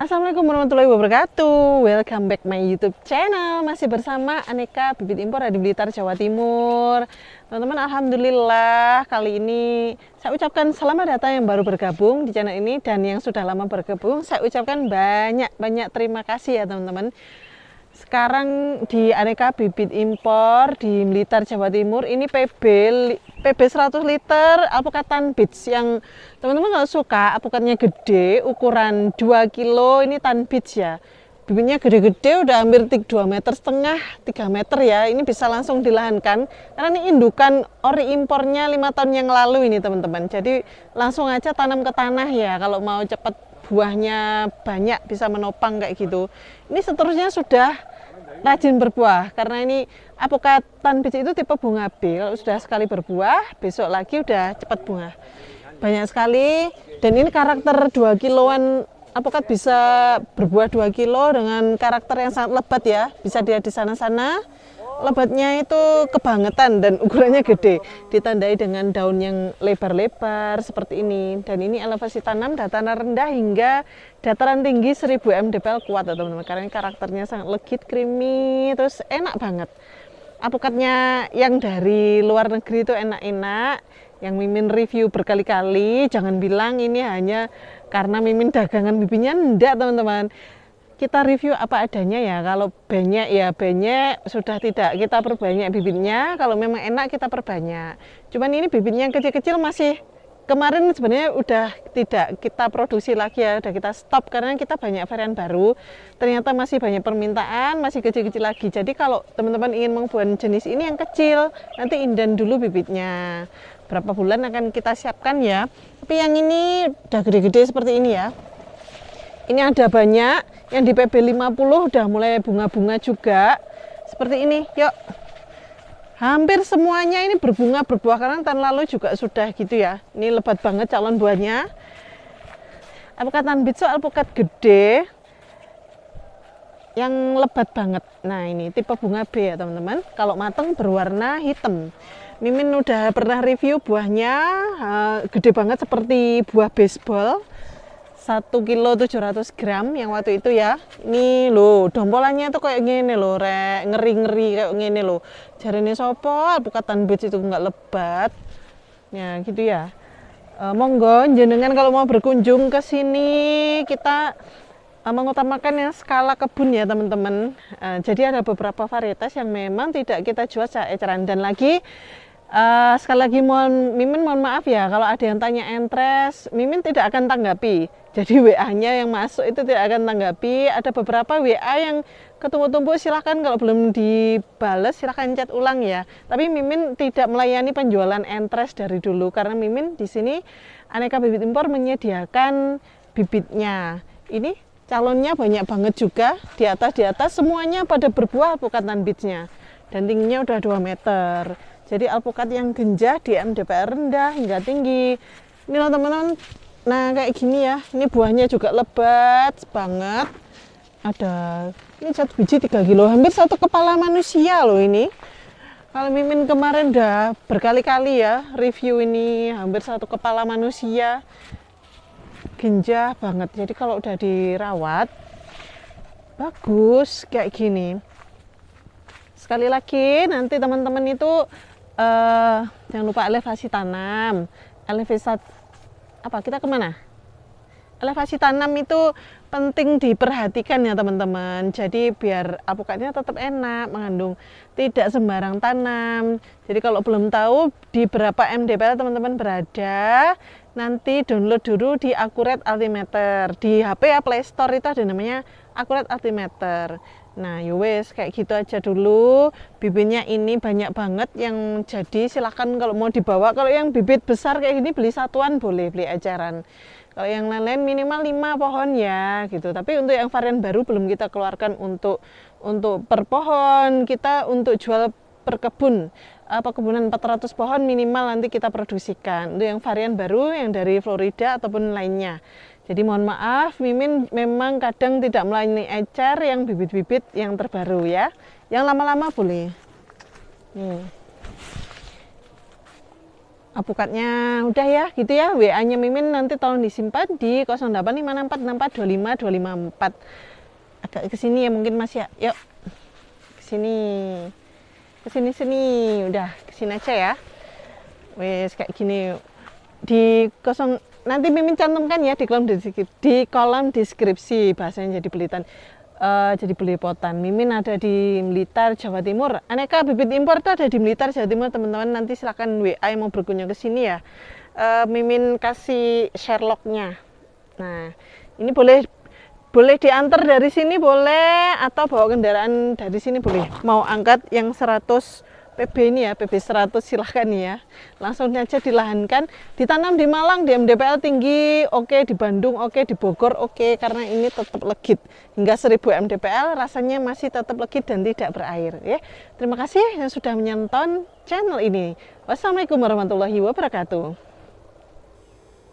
Assalamualaikum warahmatullahi wabarakatuh Welcome back my youtube channel Masih bersama Aneka Bibit Impor Radio Blitar, Jawa Timur Teman-teman Alhamdulillah Kali ini saya ucapkan selamat datang yang baru bergabung di channel ini Dan yang sudah lama bergabung Saya ucapkan banyak-banyak terima kasih ya teman-teman sekarang di aneka bibit impor di Blitar Jawa Timur ini PB PB 100 liter alpukatan beach yang teman-teman kalau suka alpukatnya gede ukuran 2 kilo ini tan beach ya bibitnya gede-gede udah hampir 2 meter setengah 3 meter ya ini bisa langsung dilahankan karena ini indukan ori impornya 5 tahun yang lalu ini teman-teman jadi langsung aja tanam ke tanah ya kalau mau cepat buahnya banyak bisa menopang kayak gitu ini seterusnya sudah rajin berbuah karena ini apokat tan biji itu tipe bunga B kalau sudah sekali berbuah besok lagi udah cepat bunga banyak sekali dan ini karakter 2 kiloan apokat bisa berbuah 2 kilo dengan karakter yang sangat lebat ya bisa dia di sana-sana lebatnya itu kebangetan dan ukurannya gede ditandai dengan daun yang lebar-lebar seperti ini dan ini elevasi tanam dataran rendah hingga dataran tinggi 1000 mdpl kuat ya teman-teman karena ini karakternya sangat legit, creamy, terus enak banget apokatnya yang dari luar negeri itu enak-enak yang Mimin review berkali-kali jangan bilang ini hanya karena Mimin dagangan bibinya enggak teman-teman kita review apa adanya ya. Kalau banyak ya banyak, sudah tidak kita perbanyak bibitnya. Kalau memang enak kita perbanyak. Cuman ini bibitnya yang kecil-kecil masih kemarin sebenarnya udah tidak kita produksi lagi ya, udah kita stop karena kita banyak varian baru. Ternyata masih banyak permintaan, masih kecil-kecil lagi. Jadi kalau teman-teman ingin membuat jenis ini yang kecil, nanti indan dulu bibitnya. Berapa bulan akan kita siapkan ya. Tapi yang ini udah gede-gede seperti ini ya. Ini ada banyak yang di PB50 udah mulai bunga-bunga juga seperti ini yuk hampir semuanya ini berbunga berbuah karena tahun lalu juga sudah gitu ya ini lebat banget calon buahnya alpukat tanbitsu alpukat gede yang lebat banget nah ini tipe bunga B ya teman-teman kalau mateng berwarna hitam Mimin udah pernah review buahnya eh, gede banget seperti buah baseball 1 kilo 700 gram yang waktu itu ya ini loh dompolannya tuh kayak gini loh rek ngeri ngeri kayak gini loh jari ini sopo bukatan beach itu nggak lebat ya gitu ya e, monggo jenengan kalau mau berkunjung ke sini kita e, mengutamakan yang skala kebun ya teman-teman e, jadi ada beberapa varietas yang memang tidak kita jual secara eceran dan lagi Uh, sekali lagi mohon Mimin mohon maaf ya kalau ada yang tanya entres, Mimin tidak akan tanggapi. Jadi WA-nya yang masuk itu tidak akan tanggapi. Ada beberapa WA yang ketemu tumbuh silahkan kalau belum dibales silahkan chat ulang ya. Tapi Mimin tidak melayani penjualan entres dari dulu karena Mimin di sini aneka bibit impor menyediakan bibitnya. Ini calonnya banyak banget juga di atas di atas semuanya pada berbuah bukan tanbitnya dan tingginya udah 2 meter jadi alpukat yang genjah di MDPR rendah hingga tinggi. Ini loh teman-teman. Nah kayak gini ya. Ini buahnya juga lebat banget. Ada ini satu biji 3 kilo, hampir satu kepala manusia loh ini. Kalau Mimin kemarin udah berkali-kali ya review ini hampir satu kepala manusia. Genjah banget. Jadi kalau udah dirawat bagus kayak gini sekali lagi nanti teman-teman itu uh, jangan lupa elevasi tanam elevasi apa kita kemana elevasi tanam itu penting diperhatikan ya teman-teman jadi biar alpukatnya tetap enak mengandung tidak sembarang tanam jadi kalau belum tahu di berapa MDPL teman-teman berada nanti download dulu di akurat altimeter di HP ya Play Store itu ada namanya akurat altimeter nah yowes ya kayak gitu aja dulu bibitnya ini banyak banget yang jadi silahkan kalau mau dibawa kalau yang bibit besar kayak gini beli satuan boleh beli ajaran kalau yang lain-lain minimal 5 pohon ya gitu tapi untuk yang varian baru belum kita keluarkan untuk untuk per pohon kita untuk jual berkebun uh, perkebunan 400 pohon minimal nanti kita produksikan itu yang varian baru yang dari Florida ataupun lainnya jadi mohon maaf Mimin memang kadang tidak melayani ecer yang bibit-bibit yang terbaru ya yang lama-lama boleh hmm. Apukatnya udah ya gitu ya WA-nya Mimin nanti tolong disimpan di 0854642525 agak ke sini ya mungkin masih ya. Yuk. Ke sini kesini sini udah kesini aja ya wes kayak gini di kosong nanti mimin cantumkan ya di kolom deskripsi di kolom deskripsi bahasanya jadi belitan uh, jadi belipotan mimin ada di militer Jawa Timur aneka bibit impor itu ada di militer Jawa Timur teman-teman nanti silahkan WA mau berkunjung ke sini ya uh, mimin kasih Sherlocknya nah ini boleh boleh diantar dari sini boleh atau bawa kendaraan dari sini boleh mau angkat yang 100 PB ini ya PB 100 silahkan ya langsung aja dilahankan ditanam di Malang di MDPL tinggi oke okay. di Bandung oke okay. di Bogor oke okay. karena ini tetap legit hingga 1000 MDPL rasanya masih tetap legit dan tidak berair ya terima kasih yang sudah menonton channel ini wassalamualaikum warahmatullahi wabarakatuh